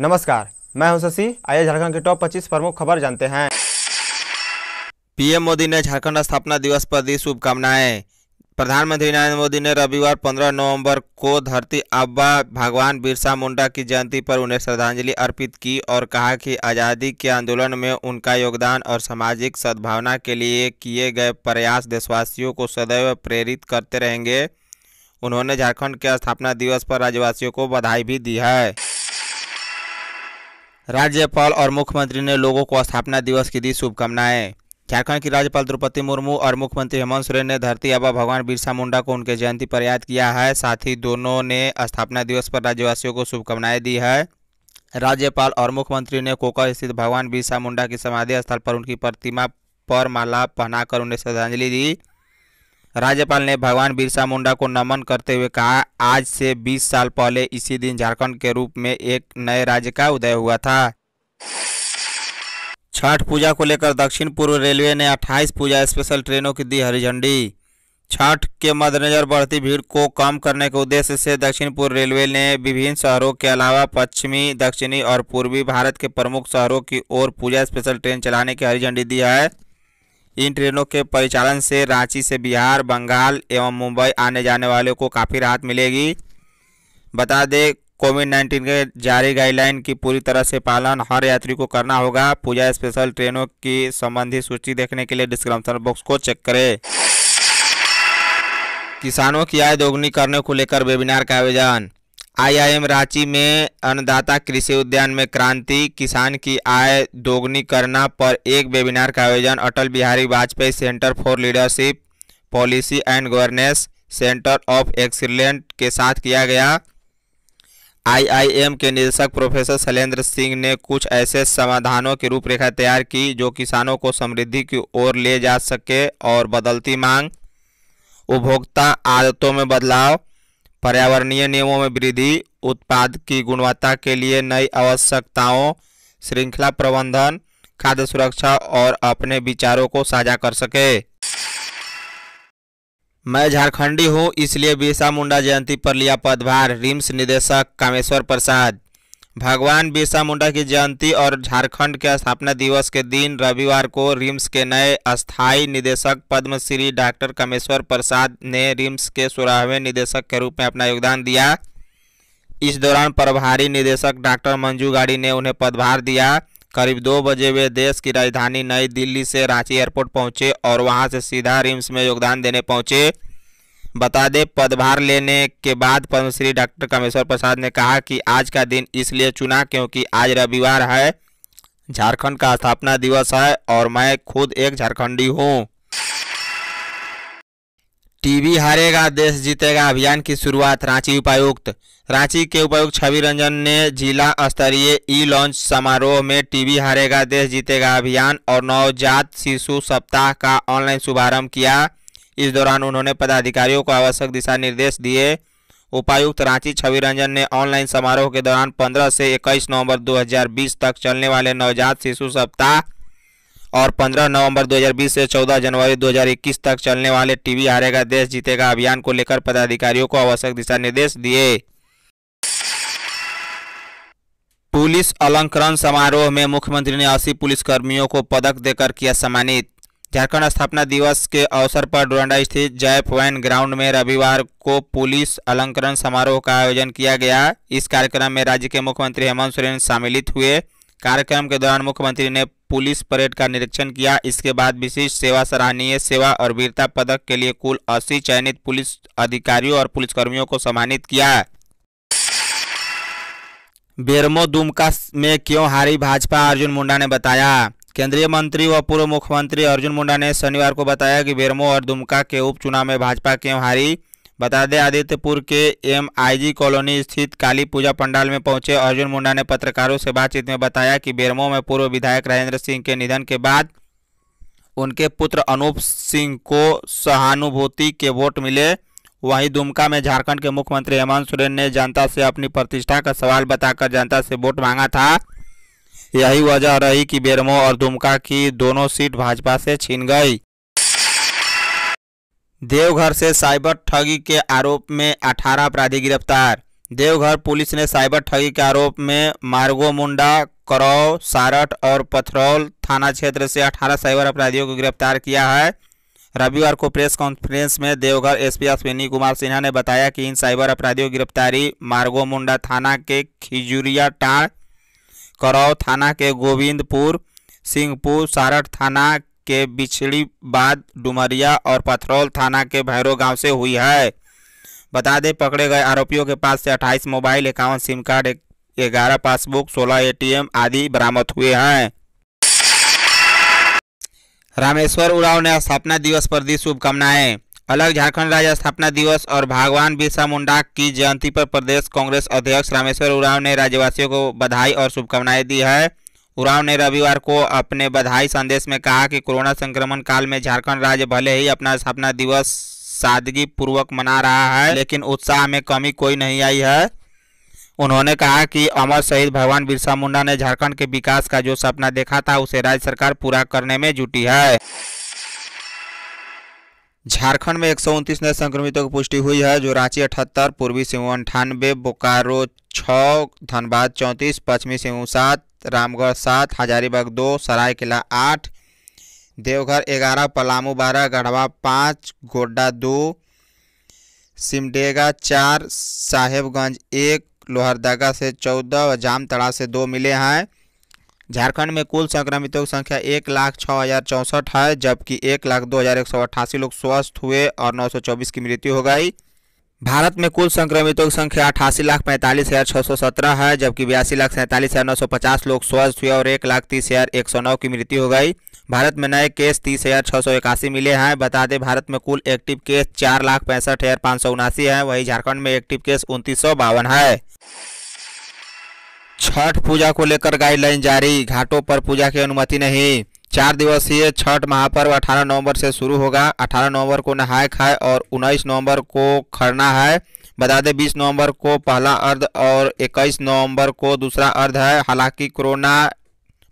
नमस्कार मैं हूं शशि आइए झारखंड के टॉप 25 प्रमुख खबर जानते हैं पीएम मोदी ने झारखंड स्थापना दिवस पर दी शुभकामनाएं प्रधानमंत्री नरेंद्र मोदी ने रविवार 15 नवंबर को धरती अब्बा भगवान बिरसा मुंडा की जयंती पर उन्हें श्रद्धांजलि अर्पित की और कहा कि आज़ादी के आंदोलन में उनका योगदान और सामाजिक सद्भावना के लिए किए गए प्रयास देशवासियों को सदैव प्रेरित करते रहेंगे उन्होंने झारखंड के स्थापना दिवस पर राज्यवासियों को बधाई भी दी है राज्यपाल और मुख्यमंत्री ने लोगों को स्थापना दिवस की दी शुभकामनाएं झारखंड की राज्यपाल द्रौपदी मुर्मू और मुख्यमंत्री हेमंत सोरेन ने धरती आबा भगवान बिरसा मुंडा को उनके जयंती पर याद किया है साथ ही दोनों ने स्थापना दिवस पर राज्यवासियों को शुभकामनाएं दी है राज्यपाल और मुख्यमंत्री ने कोका स्थित भगवान बिरसा मुंडा की समाधि स्थल पर उनकी प्रतिमा पर माला पहनाकर उन्हें श्रद्धांजलि दी राज्यपाल ने भगवान बिरसा मुंडा को नमन करते हुए कहा आज से 20 साल पहले इसी दिन झारखंड के रूप में एक नए राज्य का उदय हुआ था छठ पूजा को लेकर दक्षिण पूर्व रेलवे ने 28 पूजा स्पेशल ट्रेनों की दी हरी झंडी छठ के मद्देनजर बढ़ती भीड़ को कम करने के उद्देश्य से दक्षिण पूर्व रेलवे ने विभिन्न शहरों के अलावा पश्चिमी दक्षिणी और पूर्वी भारत के प्रमुख शहरों की ओर पूजा स्पेशल ट्रेन चलाने की हरी झंडी दी है इन ट्रेनों के परिचालन से रांची से बिहार बंगाल एवं मुंबई आने जाने वालों को काफ़ी राहत मिलेगी बता दें कोविड नाइन्टीन के जारी गाइडलाइन की पूरी तरह से पालन हर यात्री को करना होगा पूजा स्पेशल ट्रेनों की संबंधी सूची देखने के लिए डिस्क्रिप्शन बॉक्स को चेक करें किसानों की आय दोगुनी करने को लेकर वेबिनार का आयोजन आईआईएम रांची में अन्नदाता कृषि उद्यान में क्रांति किसान की आय दोगुनी करना पर एक वेबिनार का आयोजन Atal Bihari Vajpayee centre for leadership policy and governance centre of excellent के साथ किया गया आईआईएम के निदेशक प्रोफेसर शैलेंद्र सिंह ने कुछ ऐसे समाधानों की रूपरेखा तैयार की जो किसानों को समृद्धि की ओर ले जा सके और बदलती मांग उपभोक्ता आदतों में बदलाव पर्यावरणीय नियमों में वृद्धि उत्पाद की गुणवत्ता के लिए नई आवश्यकताओं श्रृंखला प्रबंधन खाद्य सुरक्षा और अपने विचारों को साझा कर सके मैं झारखंडी हूँ इसलिए बिरसा मुंडा जयंती पर लिया पदभार रिम्स निदेशक कामेश्वर प्रसाद भगवान बिरसा मुंडा की जयंती और झारखंड के स्थापना दिवस के दिन रविवार को रिम्स के नए अस्थाई निदेशक पद्मश्री डॉक्टर कमेश्वर प्रसाद ने रिम्स के सोलहवें निदेशक के रूप में अपना योगदान दिया इस दौरान प्रभारी निदेशक डॉक्टर मंजू गाड़ी ने उन्हें पदभार दिया करीब दो बजे वे देश की राजधानी नई दिल्ली से रांची एयरपोर्ट पहुंचे और वहां से सीधा रिम्स में योगदान देने पहुंचे बता दें पदभार लेने के बाद पद्मश्री डॉक्टर कामेश्वर प्रसाद ने कहा कि आज का दिन इसलिए चुना क्योंकि आज रविवार है झारखंड का स्थापना दिवस है और मैं खुद एक झारखंडी हूँ टीवी हारेगा देश जीतेगा अभियान की शुरुआत रांची उपायुक्त रांची के उपायुक्त छवि रंजन ने जिला स्तरीय ई लॉन्च समारोह में टीवी हारेगा देश जीतेगा अभियान और नवजात शिशु सप्ताह का ऑनलाइन शुभारंभ किया इस दौरान उन्होंने पदाधिकारियों को आवश्यक दिशा निर्देश दिए उपायुक्त रांची छवि रंजन ने ऑनलाइन समारोह के दौरान 15 से 21 नवंबर 2020 तक चलने वाले नवजात शिशु सप्ताह और 15 नवंबर 2020 से 14 जनवरी 2021 तक चलने वाले टीवी हारेगा देश जीतेगा अभियान को लेकर पदाधिकारियों को आवश्यक दिशा निर्देश दिए पुलिस अलंकरण समारोह में मुख्यमंत्री ने अस्सी पुलिसकर्मियों को पदक देकर किया सम्मानित झारखंड स्थापना दिवस के अवसर पर डोरंडा स्थित जय वैन ग्राउंड में रविवार को पुलिस अलंकरण समारोह का आयोजन किया गया इस कार्यक्रम में राज्य के मुख्यमंत्री हेमंत सोरेन सम्मिलित हुए कार्यक्रम के दौरान मुख्यमंत्री ने पुलिस परेड का निरीक्षण किया इसके बाद विशिष्ट सेवा सराहनीय सेवा और वीरता पदक के लिए कुल अस्सी चयनित पुलिस अधिकारियों और पुलिसकर्मियों को सम्मानित किया बेरमो दुमका में क्यों हारी भाजपा अर्जुन मुंडा ने बताया केंद्रीय मंत्री व पूर्व मुख्यमंत्री अर्जुन मुंडा ने शनिवार को बताया कि बेरमो और दुमका के उपचुनाव में भाजपा क्यों हारी बता दें आदित्यपुर के एमआईजी कॉलोनी स्थित काली पूजा पंडाल में पहुंचे अर्जुन मुंडा ने पत्रकारों से बातचीत में बताया कि बेरमो में पूर्व विधायक राजेंद्र सिंह के निधन के बाद उनके पुत्र अनूप सिंह को सहानुभूति के वोट मिले वहीं दुमका में झारखंड के मुख्यमंत्री हेमंत सोरेन ने जनता से अपनी प्रतिष्ठा का सवाल बताकर जनता से वोट मांगा था यही वजह रही कि बेरमो और दुमका की दोनों सीट भाजपा से छीन गई देवघर से साइबर ठगी के आरोप में 18 अपराधी गिरफ्तार देवघर पुलिस ने साइबर ठगी के आरोप में मार्गो मुंडा करौ सारठ और पथरौल थाना क्षेत्र से 18 साइबर अपराधियों को गिरफ्तार किया है रविवार को प्रेस कॉन्फ्रेंस में देवघर एसपी अश्विनी कुमार सिन्हा ने बताया कि इन साइबर अपराधियों की गिरफ्तारी मार्गो मुंडा थाना के खिजुरिया टाड़ करौ थाना के गोविंदपुर सिंहपुर सारठ थाना के बिछड़ीबाद डुमरिया और पथरौल थाना के भैरव गांव से हुई है बता दें पकड़े गए आरोपियों के पास से 28 मोबाइल इक्यावन सिम कार्ड ग्यारह पासबुक 16 एटीएम आदि बरामद हुए हैं रामेश्वर उड़ाव ने स्थापना दिवस पर दी शुभकामनाएं अलग झारखंड राज्य स्थापना दिवस और भगवान बिरसा मुंडा की जयंती पर प्रदेश कांग्रेस अध्यक्ष रामेश्वर उरांव ने राज्यवासियों को बधाई और शुभकामनाएं दी है उरांव ने रविवार को अपने बधाई संदेश में कहा कि कोरोना संक्रमण काल में झारखंड राज्य भले ही अपना स्थापना दिवस सादगी पूर्वक मना रहा है लेकिन उत्साह में कमी कोई नहीं आई है उन्होंने कहा कि अमर शहीद भगवान बिरसा मुंडा ने झारखंड के विकास का जो सपना देखा था उसे राज्य सरकार पूरा करने में जुटी है झारखंड में एक नए संक्रमितों की पुष्टि हुई है जो रांची अठहत्तर पूर्वी सिंहभूम अंठानवे बोकारो छः धनबाद चौंतीस पश्चिमी सिंहभूम सात रामगढ़ सात हजारीबाग दो सरायकेला आठ देवघर ग्यारह पलामू बारह गढ़वा पाँच गोड्डा दो सिमडेगा चार साहेबगंज एक लोहरदगा से चौदह और जामतड़ा से दो मिले हैं झारखंड में कुल संक्रमितों की संख्या एक लाख छः हज़ार चौंसठ है जबकि एक लाख दो हज़ार एक सौ अट्ठासी लोग स्वस्थ हुए और नौ सौ चौबीस की मृत्यु हो गई भारत में कुल संक्रमितों की संख्या अठासी लाख पैंतालीस हज़ार छः सौ सत्रह है जबकि बयासी लाख सैंतालीस हज़ार नौ सौ पचास लोग स्वस्थ हुए और एक लाख तीस हज़ार एक सौ नौ की मृत्यु हो गई भारत में नए केस तीस हज़ार छः सौ इक्यासी मिले हैं बता दें भारत में कुल एक्टिव केस चार लाख पैंसठ हज़ार पाँच सौ उनासी है वहीं झारखंड में एक्टिव केस उनतीस सौ बावन है छठ पूजा को लेकर गाइडलाइन जारी घाटों पर पूजा की अनुमति नहीं चार दिवसीय छठ महापर्व 18 नवंबर से शुरू होगा 18 नवंबर को नहाय खाए और 19 नवंबर को खरना है बता दें बीस नवंबर को पहला अर्ध और 21 नवंबर को दूसरा अर्ध है हालांकि कोरोना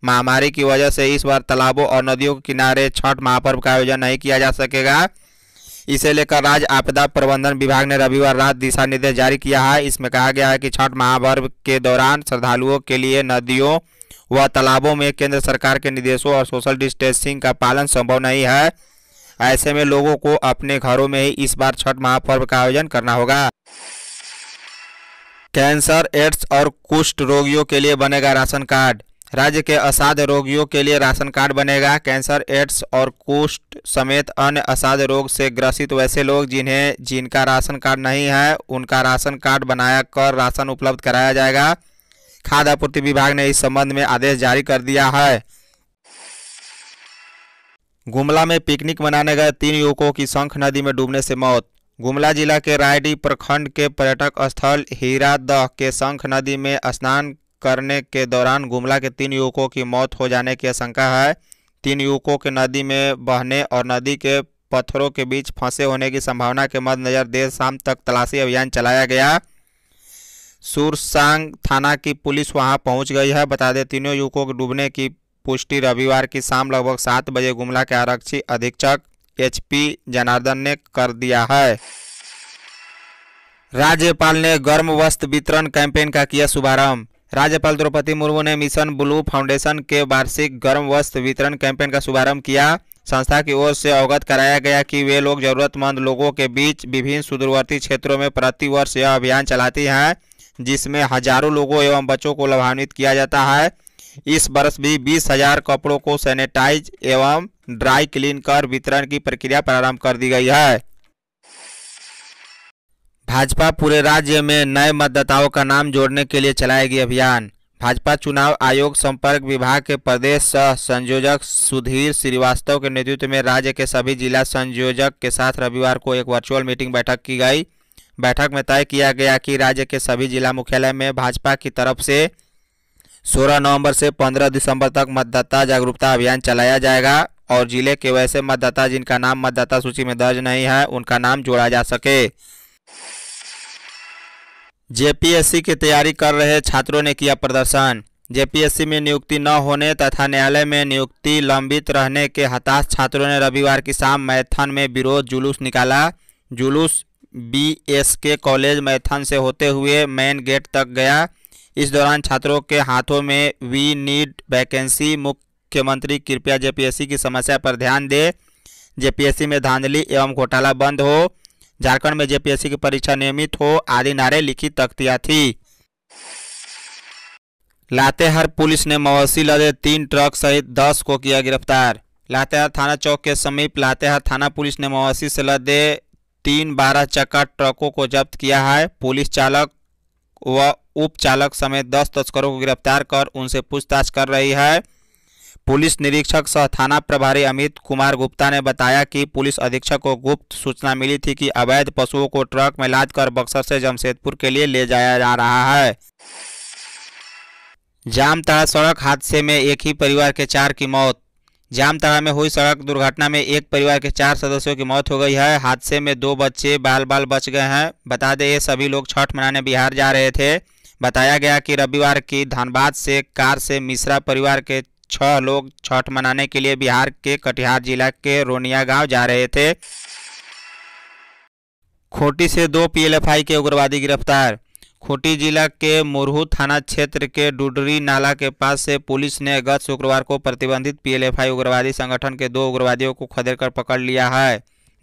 महामारी की वजह से इस बार तालाबों और नदियों के किनारे छठ महापर्व का आयोजन नहीं किया जा सकेगा इसे लेकर राज्य आपदा प्रबंधन विभाग ने रविवार रात दिशा निर्देश जारी किया है इसमें कहा गया है कि छठ महापर्व के दौरान श्रद्धालुओं के लिए नदियों व तालाबों में केंद्र सरकार के निर्देशों और सोशल डिस्टेंसिंग का पालन संभव नहीं है ऐसे में लोगों को अपने घरों में ही इस बार छठ महापर्व का आयोजन करना होगा कैंसर एड्स और कुष्ठ रोगियों के लिए बनेगा राशन कार्ड राज्य के असाध रोगियों के लिए राशन कार्ड बनेगा कैंसर एड्स और कुष्ठ समेत अन्य असाध रोग से ग्रसित वैसे लोग जिन्हें जिनका राशन कार्ड नहीं है उनका राशन कार्ड बनाया कर राशन उपलब्ध कराया जाएगा खाद्य आपूर्ति विभाग ने इस संबंध में आदेश जारी कर दिया है गुमला में पिकनिक मनाने गए तीन युवकों की शंख नदी में डूबने से मौत गुमला जिला के रायडी प्रखंड के पर्यटक स्थल हीरा दह के शंख नदी में स्नान करने के दौरान गुमला के तीन युवकों की मौत हो जाने की आशंका है तीन युवकों के नदी में बहने और नदी के पत्थरों के बीच फंसे होने की संभावना के मद्देनजर देर शाम तक तलाशी अभियान चलाया गया सुरसांग थाना की पुलिस वहां पहुंच गई है बता दें तीनों युवकों के डूबने की पुष्टि रविवार की शाम लगभग सात बजे गुमला के आरक्षी अधीक्षक एचपी जनार्दन ने कर दिया है राज्यपाल ने गर्म वस्त्र वितरण कैंपेन का किया शुभारंभ राज्यपाल द्रौपदी मुर्मू ने मिशन ब्लू फाउंडेशन के वार्षिक गर्म वस्त्र वितरण कैंपेन का शुभारंभ किया संस्था की ओर से अवगत कराया गया कि वे लोग जरूरतमंद लोगों के बीच विभिन्न सुदूरवर्ती क्षेत्रों में प्रतिवर्ष यह अभियान चलाती हैं जिसमें हजारों लोगों एवं बच्चों को लाभान्वित किया जाता है इस वर्ष भी बीस हजार कपड़ों को सैनिटाइज एवं ड्राई क्लीन कर वितरण की प्रक्रिया प्रारंभ कर दी गई है भाजपा पूरे राज्य में नए मतदाताओं का नाम जोड़ने के लिए चलाएगी अभियान भाजपा चुनाव आयोग संपर्क विभाग के प्रदेश सह संयोजक सुधीर श्रीवास्तव के नेतृत्व में राज्य के सभी जिला संयोजक के साथ रविवार को एक वर्चुअल मीटिंग बैठक की गई बैठक में तय किया गया कि राज्य के सभी जिला मुख्यालय में भाजपा की तरफ से 16 नवंबर से 15 दिसंबर तक मतदाता जागरूकता अभियान चलाया जाएगा और जिले के वैसे मतदाता जिनका नाम मतदाता सूची में दर्ज नहीं है उनका नाम जोड़ा जा सके जेपीएससी की तैयारी कर रहे छात्रों ने किया प्रदर्शन जेपीएससी में नियुक्ति न होने तथा न्यायालय में नियुक्ति लंबित रहने के हताश छात्रों ने रविवार की शाम मैथन में विरोध जुलूस निकाला जुलूस बीएसके कॉलेज मैथन से होते हुए मेन गेट तक गया इस दौरान छात्रों के हाथों में वी नीड वैकेंसी मुख्यमंत्री कृपया जेपीएससी की समस्या पर ध्यान दे जेपीएससी में धांधली एवं घोटाला बंद हो झारखंड में जेपीएससी की परीक्षा नियमित हो आदि नारे लिखी तख्तियां थी लातेहार पुलिस ने मवेशी लदे तीन ट्रक सहित दस को किया गिरफ्तार लातेहार थाना चौक के समीप लातेहार थाना पुलिस ने मवेशी से लदे तीन बारह चक्का ट्रकों को जब्त किया है पुलिस चालक व उप चालक समेत दस तस्करों को गिरफ्तार कर उनसे पूछताछ कर रही है पुलिस निरीक्षक सह थाना प्रभारी अमित कुमार गुप्ता ने बताया कि पुलिस अधीक्षक को गुप्त सूचना मिली थी कि अवैध पशुओं को ट्रक में लादकर बक्सर से जमशेदपुर के लिए ले जाया जा रहा है जामताड़ा सड़क हादसे में एक ही परिवार के चार की मौत जामताड़ा में हुई सड़क दुर्घटना में एक परिवार के चार सदस्यों की मौत हो गई है हादसे में दो बच्चे बाल बाल बच गए हैं बता दें ये सभी लोग छठ मनाने बिहार जा रहे थे बताया गया कि रविवार की धनबाद से कार से मिश्रा परिवार के छह लोग छठ मनाने के लिए बिहार के कटिहार जिला के रोनिया गांव जा रहे थे खोटी से दो पीएलएफआई के उग्रवादी गिरफ्तार खूंटी जिला के मुरहू थाना क्षेत्र के डुडरी नाला के पास से पुलिस ने गत शुक्रवार को प्रतिबंधित पीएलएफआई उग्रवादी संगठन के दो उग्रवादियों को खदेड़ कर पकड़ लिया है